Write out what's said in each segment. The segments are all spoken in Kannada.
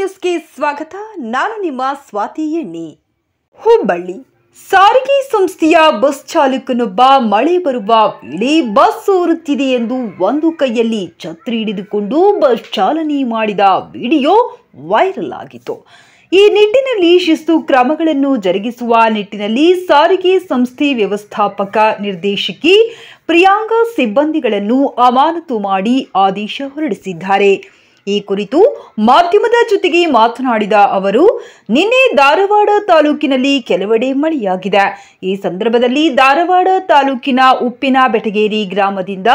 ನ್ಯೂಸ್ಗೆ ಸ್ವಾಗತ ನಾನು ನಿಮ್ಮ ಸ್ವಾತಿ ಎಣ್ಣಿ ಹುಬ್ಬಳ್ಳಿ ಸಾರಿಗೆ ಸಂಸ್ಥೆಯ ಬಸ್ ಚಾಲಕನೊಬ್ಬ ಮಳೆ ಬರುವ ವೇಳೆ ಬಸ್ ಓರುತ್ತಿದೆ ಎಂದು ಒಂದು ಕೈಯಲ್ಲಿ ಛತ್ರಿ ಹಿಡಿದುಕೊಂಡು ಬಸ್ ಚಾಲನೆ ಮಾಡಿದ ವಿಡಿಯೋ ವೈರಲ್ ಆಗಿತ್ತು ಈ ನಿಟ್ಟಿನಲ್ಲಿ ಶಿಸ್ತು ಕ್ರಮಗಳನ್ನು ಜರುಗಿಸುವ ನಿಟ್ಟಿನಲ್ಲಿ ಸಾರಿಗೆ ಸಂಸ್ಥೆ ವ್ಯವಸ್ಥಾಪಕ ನಿರ್ದೇಶಕಿ ಪ್ರಿಯಾಂಗ ಸಿಬ್ಬಂದಿಗಳನ್ನು ಅಮಾನತು ಮಾಡಿ ಆದೇಶ ಹೊರಡಿಸಿದ್ದಾರೆ ಈ ಕುರಿತು ಮಾಧ್ಯಮದ ಜೊತೆಗೆ ಮಾತನಾಡಿದ ಅವರು ನಿನ್ನೆ ಧಾರವಾಡ ತಾಲೂಕಿನಲ್ಲಿ ಕೆಲವೆಡೆ ಮಳೆಯಾಗಿದೆ ಈ ಸಂದರ್ಭದಲ್ಲಿ ಧಾರವಾಡ ತಾಲೂಕಿನ ಉಪ್ಪಿನ ಬೆಟಗೇರಿ ಗ್ರಾಮದಿಂದ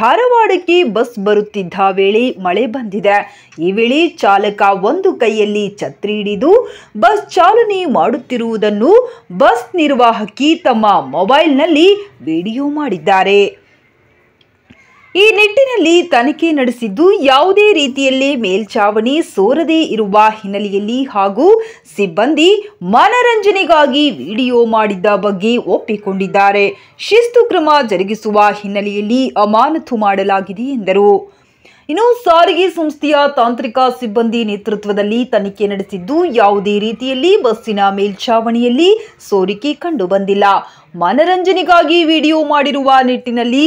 ಧಾರವಾಡಕ್ಕೆ ಬಸ್ ಬರುತ್ತಿದ್ದ ವೇಳೆ ಮಳೆ ಬಂದಿದೆ ಈ ವೇಳೆ ಚಾಲಕ ಒಂದು ಕೈಯಲ್ಲಿ ಛತ್ರಿ ಹಿಡಿದು ಬಸ್ ಚಾಲನೆ ಮಾಡುತ್ತಿರುವುದನ್ನು ಬಸ್ ನಿರ್ವಾಹಕಿ ತಮ್ಮ ಮೊಬೈಲ್ನಲ್ಲಿ ವಿಡಿಯೋ ಮಾಡಿದ್ದಾರೆ ಈ ನಿಟ್ಟಿನಲ್ಲಿ ತನಿಖೆ ನಡೆಸಿದ್ದು ಯಾವುದೇ ರೀತಿಯಲ್ಲಿ ಮೇಲ್ಚಾವಣಿ ಸೋರದೇ ಇರುವ ಹಿನ್ನೆಲೆಯಲ್ಲಿ ಹಾಗೂ ಸಿಬ್ಬಂದಿ ಮನರಂಜನೆಗಾಗಿ ವಿಡಿಯೋ ಮಾಡಿದ್ದ ಬಗ್ಗೆ ಒಪ್ಪಿಕೊಂಡಿದ್ದಾರೆ ಶಿಸ್ತು ಕ್ರಮ ಜರುಗಿಸುವ ಹಿನ್ನೆಲೆಯಲ್ಲಿ ಅಮಾನತು ಮಾಡಲಾಗಿದೆ ಎಂದರು ಇನ್ನು ಸಾರಿಗೆ ಸಂಸ್ಥೆಯ ತಾಂತ್ರಿಕ ಸಿಬ್ಬಂದಿ ನೇತೃತ್ವದಲ್ಲಿ ತನಿಖೆ ನಡೆಸಿದ್ದು ಯಾವುದೇ ರೀತಿಯಲ್ಲಿ ಬಸ್ಸಿನ ಮೇಲ್ಛಾವಣಿಯಲ್ಲಿ ಸೋರಿಕೆ ಕಂಡುಬಂದಿಲ್ಲ ಮನರಂಜನೆಗಾಗಿ ವಿಡಿಯೋ ಮಾಡಿರುವ ನಿಟ್ಟಿನಲ್ಲಿ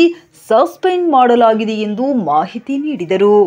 ಸಸ್ಪೆಂಡ್ ಮಾಡಲಾಗಿದೆ ಎಂದು ಮಾಹಿತಿ ನೀಡಿದರು